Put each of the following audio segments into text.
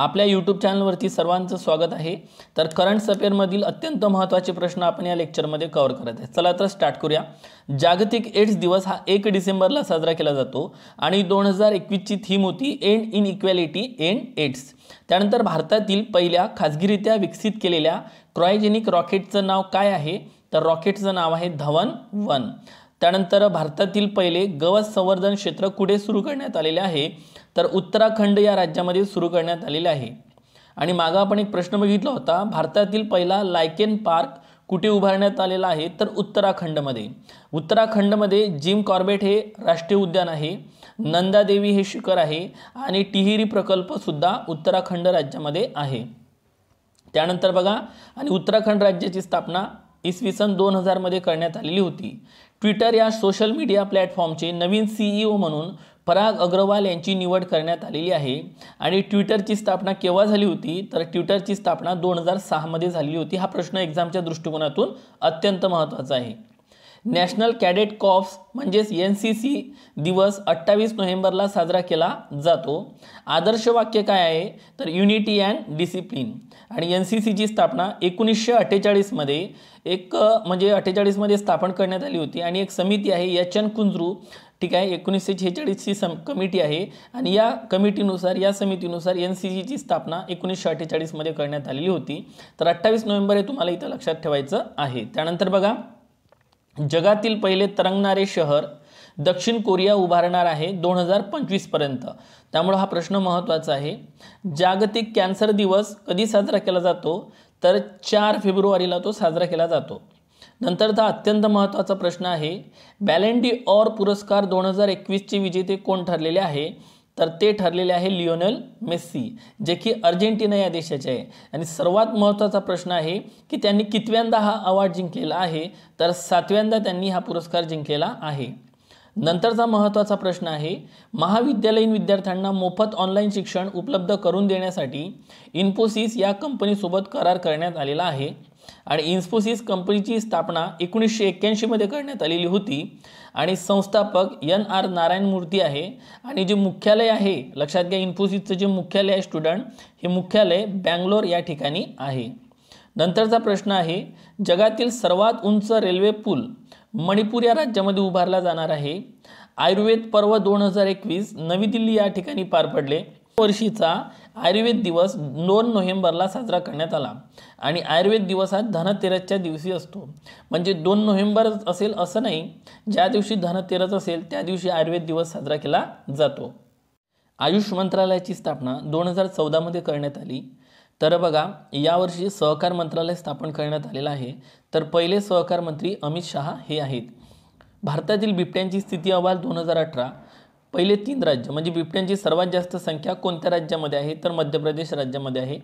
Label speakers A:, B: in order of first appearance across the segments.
A: आपल्या यूट्यूब चॅनलवरती सर्वांचं स्वागत आहे तर करंट अफेअरमधील अत्यंत महत्त्वाचे प्रश्न आपण या लेक्चरमध्ये कव्हर करत आहे चला तर स्टार्ट करूया जागतिक एड्स दिवस हा एक डिसेंबरला साजरा केला जातो आणि दोन हजार एकवीसची थीम होती end inequality end AIDS त्यानंतर भारतातील पहिल्या खाजगीरित्या विकसित केलेल्या क्रॉयजेनिक रॉकेटचं नाव काय आहे तर रॉकेटचं नाव आहे धवन वन त्यानंतर भारतातील पहिले गवत संवर्धन क्षेत्र कुठे सुरू करण्यात आलेले आहे तर उत्तराखंड या राज्यामध्ये सुरू करण्यात आलेले आहे आणि मागं आपण एक प्रश्न बघितला होता भारतातील पहिला लायकेन पार्क कुठे उभारण्यात आलेला आहे तर उत्तराखंडमध्ये उत्तराखंडमध्ये जिम कॉर्बेट हे राष्ट्रीय उद्यान आहे नंदादेवी हे शिखर आहे आणि टिहिरी प्रकल्पसुद्धा उत्तराखंड राज्यामध्ये आहे त्यानंतर बघा आणि उत्तराखंड राज्याची स्थापना इसवी सन दोन हजारमध्ये करण्यात आलेली होती ट्विटर या सोशल मीडिया प्लॅटफॉर्मचे नवीन सीईओ e म्हणून पराग अग्रवाल यांची निवड करण्यात आलेली आहे आणि ट्विटरची स्थापना केव्हा झाली होती तर ट्विटरची स्थापना दोन हजार सहामध्ये झालेली होती हा प्रश्न एक्झामच्या दृष्टिकोनातून अत्यंत महत्त्वाचा आहे नॅशनल कॅडेट कॉप्स म्हणजेच एन सी सी दिवस अठ्ठावीस नोव्हेंबरला साजरा केला जातो आदर्श वाक्य काय आहे तर युनिटी अँड डिसिप्लिन आणि एन सी सीची स्थापना एकोणीसशे अठ्ठेचाळीसमध्ये एक म्हणजे अठ्ठेचाळीसमध्ये स्थापन करण्यात आली होती आणि एक समिती आहे एच एन कुंजरू ठीक आहे एकोणीसशे शेहेचाळीसची सम कमिटी आहे आणि या कमिटीनुसार या समितीनुसार एन सी सीची स्थापना एकोणीसशे अठ्ठेचाळीसमध्ये करण्यात आलेली होती तर अठ्ठावीस नोव्हेंबर हे तुम्हाला इथं लक्षात ठेवायचं आहे त्यानंतर बघा जगातील पहिले तरंगणारे शहर दक्षिण कोरिया उभारणार आहे दोन हजार पंचवीसपर्यंत त्यामुळं हा प्रश्न महत्त्वाचा आहे जागतिक कॅन्सर दिवस कधी साजरा केला जातो तर चार फेब्रुवारीला तो साजरा केला जातो नंतरचा अत्यंत महत्त्वाचा प्रश्न आहे बॅलेंडी ऑर पुरस्कार दोन हजार एकवीसचे विजेते कोण ठरलेले आहे तर ते ठरलेले आहे लिओनल मेस्सी जे की अर्जेंटिना या देशाचे आहे आणि सर्वात महत्त्वाचा प्रश्न आहे की त्यांनी कितव्यांदा हा अवॉर्ड जिंकलेला आहे तर सातव्यांदा त्यांनी हा पुरस्कार जिंकलेला आहे नंतरचा महत्त्वाचा प्रश्न आहे महाविद्यालयीन विद्यार्थ्यांना मोफत ऑनलाईन शिक्षण उपलब्ध करून देण्यासाठी इन्फोसिस या कंपनीसोबत करार करण्यात आलेला आहे आणि इन्फोसिस कंपनीची स्थापना एकोणीसशे एक्क्याऐंशीमध्ये करण्यात आलेली होती आणि संस्थापक एन आर नारायण मूर्ती आहे आणि जे मुख्यालय आहे लक्षात घ्या इन्फोसिसचं जे मुख्यालय आहे स्टुडंट हे मुख्यालय बँगलोर या ठिकाणी आहे नंतरचा प्रश्न आहे जगातील सर्वात उंच रेल्वे पूल मणिपूर या राज्यामध्ये उभारला जाणार आहे आयुर्वेद पर्व दोन हजार एकवीस नवी दिल्ली या ठिकाणी पार पडले वर्षीचा आयुर्वेद दिवस दोन नोव्हेंबरला साजरा करण्यात आला आणि आयुर्वेद दिवस हा धनतेरसच्या दिवशी असतो म्हणजे दोन नोव्हेंबर असेल असं नाही ज्या दिवशी धनतेरस असेल त्या दिवशी आयुर्वेद दिवस साजरा केला जातो आयुष मंत्रालयाची स्थापना दोन हजार चौदामध्ये करण्यात आली तर बघा यावर्षी सहकार मंत्रालय स्थापन करण्यात आलेलं आहे तर पहिले सहकार मंत्री अमित शहा हे आहेत भारतातील बिबट्यांची स्थिती अहवाल दोन हजार अठरा पहिले तीन राज्य म्हणजे बिबट्यांची सर्वात जास्त संख्या कोणत्या राज्यामध्ये आहे तर मध्य प्रदेश राज्यामध्ये आहे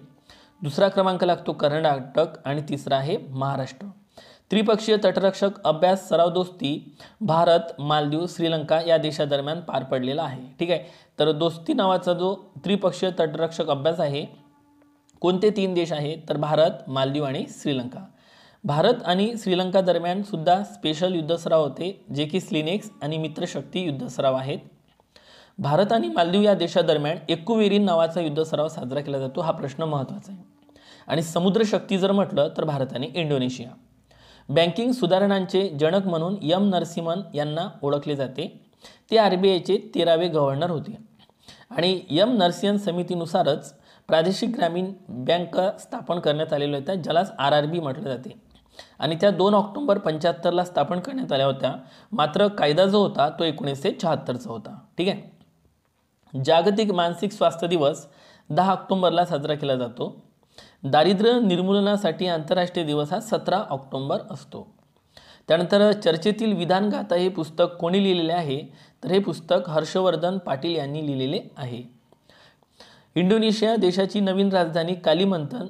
A: दुसरा क्रमांक लागतो कर्नाटक आणि तिसरा आहे महाराष्ट्र त्रिपक्षीय तटरक्षक अभ्यास सराव दोस्ती भारत मालदीव श्रीलंका या देशादरम्यान पार पडलेला आहे ठीक आहे तर दोस्ती नावाचा जो त्रिपक्षीय तटरक्षक अभ्यास आहे कोणते तीन देश आहे तर भारत मालदीव आणि श्रीलंका भारत आणि श्रीलंका दरम्यान सुद्धा स्पेशल युद्धसराव होते जे की स्लिनेक्स आणि मित्रशक्ती युद्धसराव आहेत भारत आणि मालदीव या देशादरम्यान एकुवेरीन नावाचा युद्ध सराव साजरा केला जातो हा प्रश्न महत्त्वाचा आहे आणि समुद्रशक्ती जर म्हटलं तर भारत आणि इंडोनेशिया बँकिंग सुधारणांचे जनक म्हणून यम नरसिमन यांना ओळखले जाते ते आर बी आयचे तेरावे गव्हर्नर होते आणि यम नरसिंहन समितीनुसारच प्रादेशिक ग्रामीण बँक स्थापन करण्यात आलेल्या होत्या ज्यालाच आर आर बी म्हटलं जाते आणि त्या दोन ऑक्टोंबर पंच्याहत्तरला स्थापन करण्यात आल्या होत्या मात्र कायदा जो होता तो एकोणीसशे शहात्तरचा होता ठीक आहे जागतिक मानसिक स्वास्थ्य दिवस दहा ऑक्टोंबरला साजरा केला जातो दारिद्र्य निर्मूलनासाठी आंतरराष्ट्रीय दिवस हा सतरा ऑक्टोंबर असतो त्यानंतर चर्चेतील विधानगाथा हे पुस्तक कोणी लिहिलेले आहे तर हे पुस्तक हर्षवर्धन पाटील यांनी लिहिलेले आहे इंडोनेशिया देशाची नवीन राजधानी कालीमंथन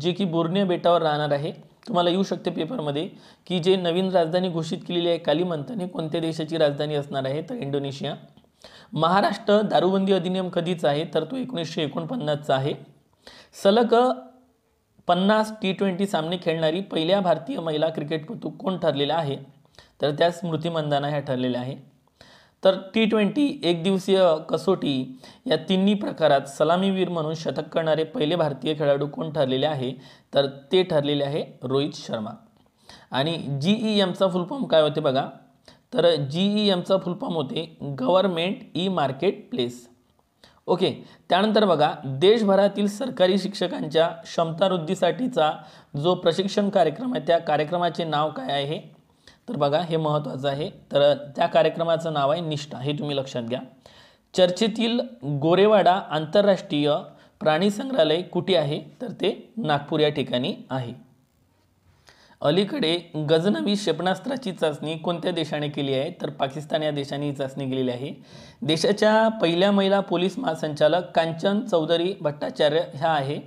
A: जे की बोर्निया बेटावर राहणार आहे तुम्हाला येऊ शकते पेपरमध्ये की जे नवीन राजधानी घोषित केलेली आहे कालिमंथन हे कोणत्या देशाची राजधानी असणार आहे तर इंडोनेशिया महाराष्ट्र दारूबंदी अधिनियम कधीचा आहे तर तो एकोणीसशे एकोणपन्नासचा आहे सलग पन्नास टी ट्वेंटी सामने खेळणारी पहिल्या भारतीय महिला क्रिकेटपटू कोण ठरलेला आहे तर त्या स्मृती मंदाना ह्या ठरलेल्या आहे तर टी ट्वेंटी एक दिवसीय कसोटी या तिन्ही प्रकारात सलामीवीर म्हणून शतक करणारे पहिले भारतीय खेळाडू कोण ठरलेले आहे तर ते ठरलेले आहे रोहित शर्मा आणि जी ई एमचा फुलफॉर्म काय होते बघा तर जी ई एमचा फुलफॉर्म होते government e market place okay त्यानंतर बघा देशभरातील सरकारी शिक्षकांच्या क्षमतावृद्धीसाठीचा जो प्रशिक्षण कार्यक्रम आहे त्या कार्यक्रमाचे नाव काय आहे तर बघा हे महत्त्वाचं आहे तर त्या कार्यक्रमाचं नाव आहे निष्ठा हे तुम्ही लक्षात घ्या चर्चेतील गोरेवाडा आंतरराष्ट्रीय प्राणी संग्रहालय कुठे आहे तर ते नागपूर या ठिकाणी आहे अलीकडे गजनवी क्षेपणास्त्राची चाचणी कोणत्या देशाने केली आहे तर पाकिस्तान या देशाने ही चाचणी केलेली आहे देशाच्या पहिल्या महिला पोलीस महासंचालक कांचन चौधरी भट्टाचार्य ह्या आहे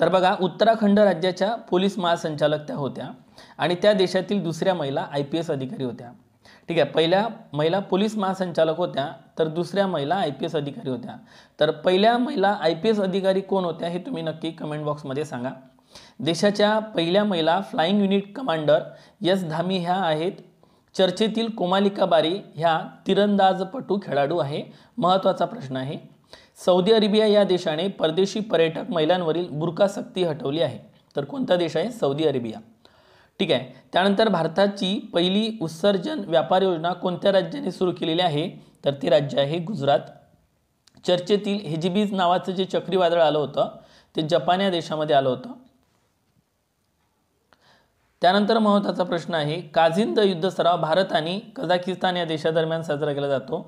A: तर बघा उत्तराखंड राज्याच्या पोलीस महासंचालक त्या होत्या आणि त्या देशातील दुसऱ्या महिला आय पी एस अधिकारी होत्या ठीक आहे पहिल्या महिला पोलीस महासंचालक होत्या तर दुसऱ्या महिला आय पी एस अधिकारी होत्या तर पहिल्या महिला आय पी एस अधिकारी कोण होत्या हे तुम्ही नक्की कमेंट बॉक्समध्ये सांगा देशाच्या पहिल्या महिला फ्लाईंग युनिट कमांडर यस धामी ह्या आहेत चर्चेतील कोमालिका बारी ह्या तिरंदाजपटू खेळाडू आहे महत्त्वाचा प्रश्न आहे सौदी अरेबिया या देशाने परदेशी पर्यटक महिलांवरील बुरका सक्ती हटवली आहे तर कोणता देश आहे सौदी अरेबिया ठीक आहे त्यानंतर भारताची पहिली उत्सर्जन व्यापार योजना कोणत्या राज्याने सुरू केलेली आहे तर ती राज्य आहे गुजरात चर्चेतील हेजिबीज नावाचं जे चक्रीवादळ आलं होतं ते जपान या देशामध्ये आलं होतं त्यानंतर महत्त्वाचा प्रश्न आहे काझिंद युद्ध सराव भारत आणि कझाकिस्तान या देशादरम्यान साजरा केला जातो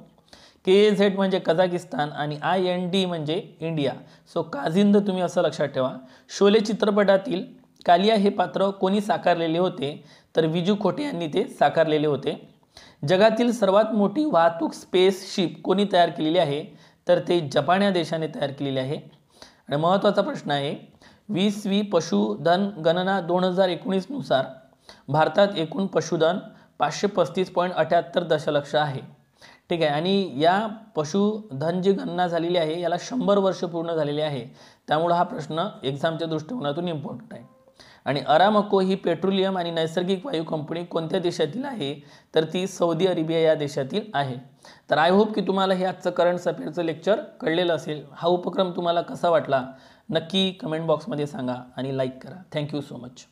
A: के झेड म्हणजे कझाकिस्तान आणि आय एन डी म्हणजे इंडिया सो काझिंद तुम्ही असं लक्षात ठेवा शोले चित्रपटातील कालिया हे पात्र कोणी साकारलेले होते तर विजू खोटे यांनी ते साकारलेले होते जगातील सर्वात मोठी वाहतूक शिप कोणी तयार केलेली आहे तर ते जपान या देशाने तयार केलेले आहे आणि महत्त्वाचा प्रश्न आहे वीस वी पशुधन गणना दोन हजार एकोणीसनुसार भारतात एकूण पशुधन पाचशे पस्तीस पॉईंट अठ्याहत्तर दशलक्ष आहे ठीक आहे आणि या पशुधन जी गणना झालेली आहे याला शंभर वर्ष पूर्ण झालेली आहे त्यामुळं हा प्रश्न एक्झामच्या दृष्टिकोनातून इम्पॉर्टंट आहे आणि अरामको ही पेट्रोलियम आणि नैसर्गिक वायू कंपनी कोणत्या देशातील आहे तर ती सौदी अरेबिया या देशातील आहे तर आय होप की तुम्हाला हे आजचं करंट अफेअरचं लेक्चर कळलेलं असेल हा उपक्रम तुम्हाला कसा वाटला नक्की कमेंट बॉक्समध्ये सांगा आणि लाईक करा थँक्यू सो मच